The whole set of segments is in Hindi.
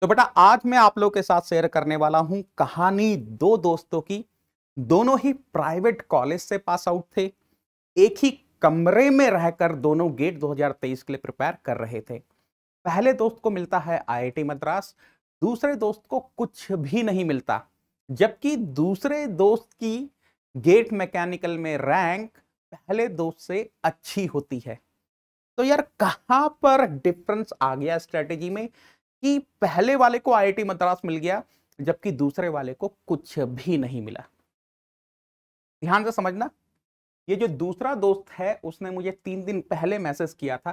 तो बेटा आज मैं आप लोग के साथ शेयर करने वाला हूं कहानी दो दोस्तों की दोनों ही प्राइवेट कॉलेज से पास आउट थे एक ही कमरे में रहकर दोनों गेट 2023 के लिए प्रिपेयर कर रहे थे पहले दोस्त को मिलता है आईआईटी मद्रास दूसरे दोस्त को कुछ भी नहीं मिलता जबकि दूसरे दोस्त की गेट मैकेनिकल में रैंक पहले दोस्त से अच्छी होती है तो यार कहां पर डिफरेंस आ गया स्ट्रेटेजी में कि पहले वाले को आईआईटी मद्रास मिल गया जबकि दूसरे वाले को कुछ भी नहीं मिला ध्यान से समझना ये जो दूसरा दोस्त है उसने मुझे तीन दिन पहले मैसेज किया था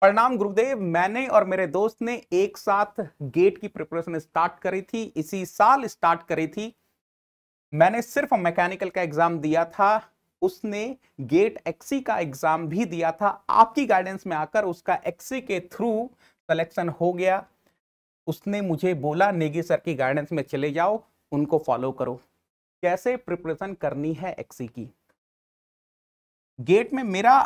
प्रणाम गुरुदेव मैंने और मेरे दोस्त ने एक साथ गेट की प्रिपरेशन स्टार्ट करी थी इसी साल स्टार्ट करी थी मैंने सिर्फ मैकेनिकल का एग्जाम दिया था उसने गेट एक्सी e का एग्जाम भी दिया था आपकी गाइडेंस में आकर उसका एक्सी e के थ्रू सिलेक्शन हो गया उसने मुझे बोला नेगी सर की गाइडेंस में चले जाओ उनको फॉलो करो कैसे प्रिपरेशन करनी है एक्सी e की गेट में मेरा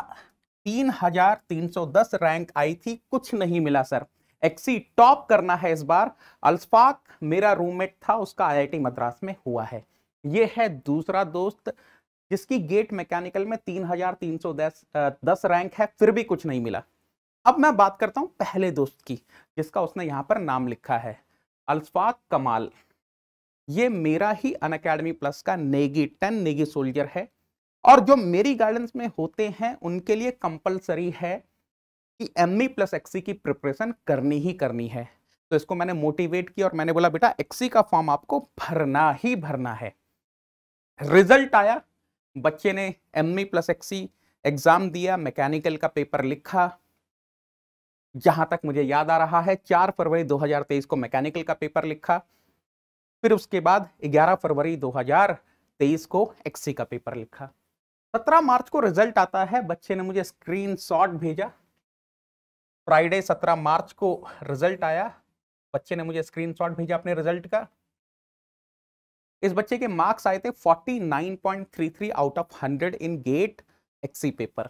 3310 रैंक आई थी कुछ नहीं मिला सर एक्सी टॉप करना है इस बार अल्सफाक मेरा रूममेट था उसका आईआईटी मद्रास में हुआ है यह है दूसरा दोस्त जिसकी गेट मैकेनिकल में तीन हजार तीन सौ दस दस रैंक है फिर भी कुछ नहीं मिला अब मैं बात करता हूं पहले दोस्त की जिसका उसने यहां पर नाम लिखा है अल्फाक कमाल ये मेरा ही अन अकेडमी प्लस का नेगी टेन नेगी सोल्जर है और जो मेरी गाइडेंस में होते हैं उनके लिए कंपलसरी है कि M E e plus XE e की प्रिपरेशन करनी ही करनी है तो इसको मैंने मोटिवेट किया और मैंने बोला बेटा एक्सी e का फॉर्म आपको भरना ही भरना है रिजल्ट आया बच्चे ने M E plus XE exam दिया मैकेनिकल का पेपर लिखा जहां तक मुझे याद आ रहा है चार फरवरी 2023 को मैकेनिकल का पेपर लिखा फिर उसके बाद 11 फरवरी 2023 को एक्सी e का पेपर लिखा 17 मार्च को रिजल्ट आता है बच्चे ने मुझे स्क्रीन भेजा फ्राइडे 17 मार्च को रिजल्ट आया बच्चे ने मुझे स्क्रीनशॉट भेजा अपने रिजल्ट का इस बच्चे के मार्क्स आए थे 49.33 out of 100 in GATE XE paper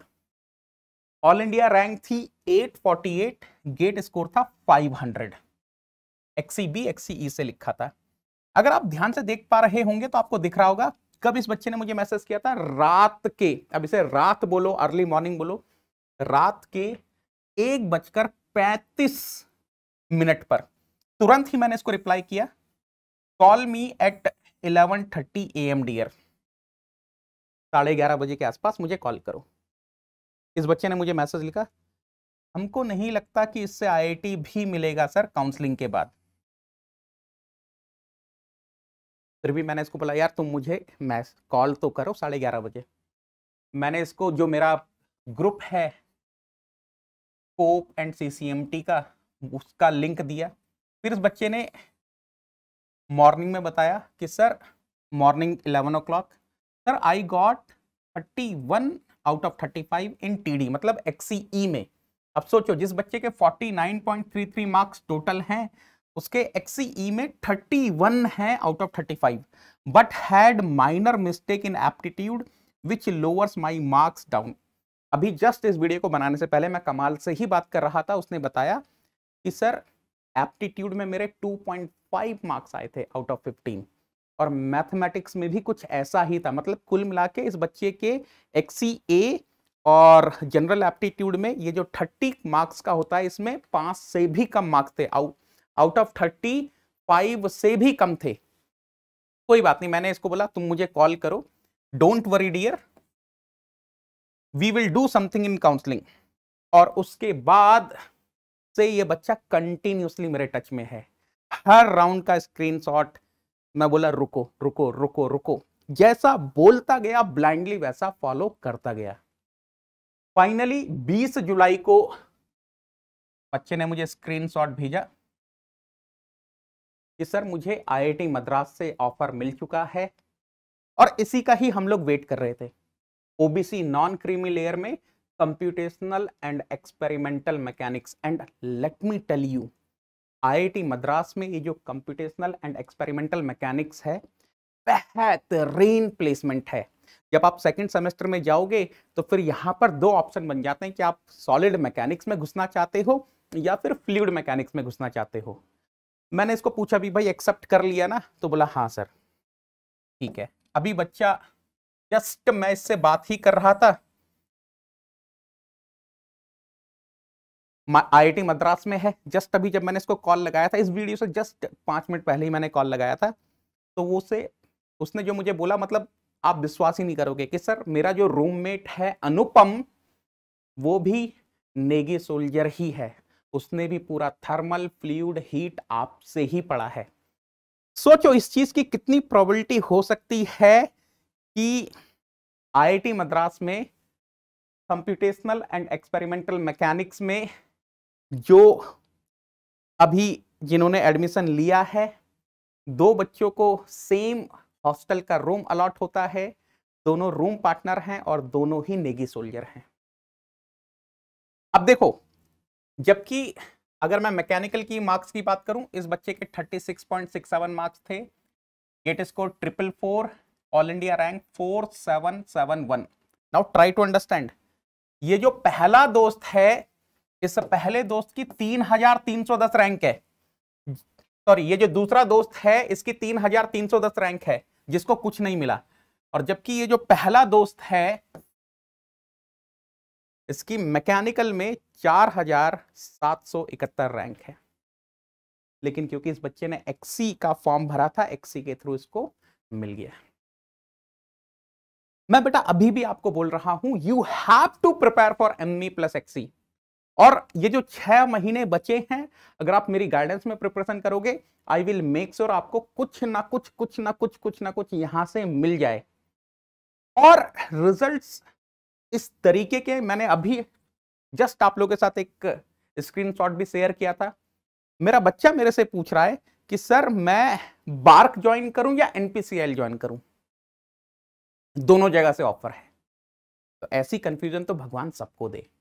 all India rank थी 848 गेट स्कोर था 500 एक्सी बी एक्सी ई से लिखा था अगर आप ध्यान से देख पा रहे होंगे तो आपको दिख रहा होगा कब इस बच्चे ने मुझे मैसेज किया था रात के अब इसे रात बोलो अर्ली मॉर्निंग बोलो रात के एक बजकर पैंतीस मिनट पर तुरंत ही मैंने इसको रिप्लाई किया call me at eleven thirty A M डी साढ़े ग्यारह बजे के आसपास मुझे कॉल करो इस बच्चे ने मुझे मैसेज लिखा हमको नहीं लगता कि इससे आईआईटी भी मिलेगा सर काउंसलिंग के बाद फिर भी मैंने इसको बोला यार तुम मुझे मैस कॉल तो करो साढ़े ग्यारह बजे मैंने इसको जो मेरा ग्रुप है कोप एंड सीसीएमटी का उसका लिंक दिया फिर इस बच्चे ने मॉर्निंग में बताया कि sir morning eleven O sir I got thirty one out of thirty five in T मतलब एक्सीई e में अब सोचो जिस बच्चे के forty nine point three three marks total हैं उसके एक्सीई e में थर्टी वन है out of thirty five but had minor mistake in aptitude which lowers my marks down अभी जस्ट इस वीडियो को बनाने से पहले मैं कमाल से ही बात कर रहा था उसने बताया कि सर एप्टीट्यूड में मेरे टू पॉइंट फाइव मार्क्स आए थे आउट ऑफ फिफ्टीन और मैथमेटिक्स में भी कुछ ऐसा ही था मतलब कुल मिला के इस बच्चे के एक्सी ए e और जनरल एप्टीट्यूड में ये जो थर्टी मार्क्स का होता है इसमें पाँच से भी कम मार्क्स थे आउट ऑफ थर्टी फाइव से भी कम थे कोई बात नहीं मैंने इसको बोला तुम मुझे कॉल करो don't worry dear we will do something in counselling और उसके बाद से ये बच्चा कंटिन्यूसली मेरे टच में है हर राउंड का स्क्रीनशॉट मैं बोला रुको रुको रुको रुको जैसा बोलता गया ब्लाइंडली वैसा फॉलो करता गया फाइनली 20 जुलाई को बच्चे ने मुझे स्क्रीनशॉट भेजा कि सर मुझे आईआईटी मद्रास से ऑफर मिल चुका है और इसी का ही हम लोग वेट कर रहे थे ओबीसी नॉन क्रीमी लेयर में computational and experimental mechanics and let me tell you IIT Madras में ये जो कंप्यूटेशनल एंड एक्सपेरिमेंटल मैकेनिक्स है बेहतरीन प्लेसमेंट है जब आप सेकंड सेमेस्टर में जाओगे तो फिर यहाँ पर दो ऑप्शन बन जाते हैं कि आप सॉलिड मैकेनिक्स में घुसना चाहते हो या फिर फ्लूड मैकेनिक्स में घुसना चाहते हो मैंने इसको पूछा भी भाई एक्सेप्ट कर लिया ना तो बोला हाँ सर ठीक है अभी बच्चा जस्ट मैं इससे बात ही कर रहा था आईआईटी मद्रास में है जस्ट अभी जब मैंने इसको कॉल लगाया था इस वीडियो से जस्ट पाँच मिनट पहले ही मैंने कॉल लगाया था तो वो से उसने जो मुझे बोला मतलब आप विश्वास ही नहीं करोगे कि सर मेरा जो रूममेट है अनुपम वो भी नेगी सोल्जर ही है उसने भी पूरा थर्मल फ्लूड हीट आपसे ही पड़ा है सोचो इस चीज़ की कितनी प्रॉबिलिटी हो सकती है कि आईआईटी मद्रास में कंप्यूटेशनल एंड एक्सपेरिमेंटल मैकेनिक्स में जो अभी जिन्होंने एडमिशन लिया है दो बच्चों को सेम हॉस्टल का रूम अलॉट होता है दोनों रूम पार्टनर हैं और दोनों ही नेगी सोल्जर हैं अब देखो जबकि अगर मैं मैकेनिकल की मार्क्स की बात करूं इस बच्चे के 36.67 मार्क्स थे GATE score triple four all India rank four seven seven one now try to understand ये जो पहला दोस्त है इससे पहले दोस्त की तीन हजार तीन सौ दस रैंक है सॉरी ये जो दूसरा दोस्त है इसकी तीन हजार तीन सौ दस रैंक है जिसको कुछ नहीं मिला और जबकि ये जो पहला दोस्त है इसकी मैकेनिकल में चार हजार सात सौ इकहत्तर रैंक है लेकिन क्योंकि इस बच्चे ने एक्सी का फॉर्म भरा था एक्सी के थ्रू इसको मिल गया मैं बेटा अभी भी आपको बोल रहा हूं you have to prepare for M plus XE और ये जो छह महीने बचे हैं अगर आप मेरी गाइडेंस में प्रिपरेशन करोगे आई विल मेक श्योर आपको कुछ ना कुछ कुछ ना कुछ कुछ ना कुछ यहां से मिल जाए और रिजल्ट्स इस तरीके के मैंने अभी जस्ट आप लोगों के साथ एक स्क्रीनशॉट भी शेयर किया था मेरा बच्चा मेरे से पूछ रहा है कि सर मैं बार्क ज्वाइन करूं या एनपीसीएल ज्वाइन करूं दोनों जगह से ऑफर है तो ऐसी कंफ्यूजन तो भगवान सबको दे